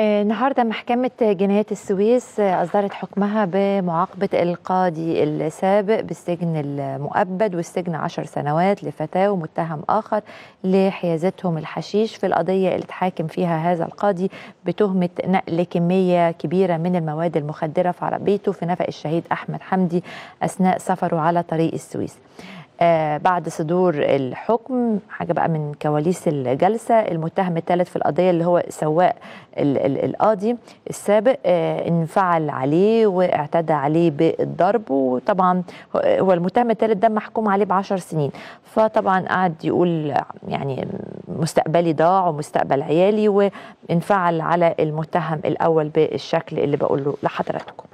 آه، النهارده محكمة جناية السويس آه، أصدرت حكمها بمعاقبة القاضي السابق بالسجن المؤبد والسجن عشر سنوات لفتاة ومتهم آخر لحيازتهم الحشيش في القضية اللي اتحاكم فيها هذا القاضي بتهمة نقل كمية كبيرة من المواد المخدرة في عربيته في نفق الشهيد أحمد حمدي أثناء سفره على طريق السويس. آه، بعد صدور الحكم حاجه بقى من كواليس الجلسه المتهم الثالث في القضيه اللي هو سواق القاضي السابق آه، انفعل عليه واعتدى عليه بالضرب وطبعا هو المتهم الثالث ده محكوم عليه ب 10 سنين فطبعا قعد يقول يعني مستقبلي ضاع ومستقبل عيالي وانفعل على المتهم الاول بالشكل اللي بقوله لحضراتكم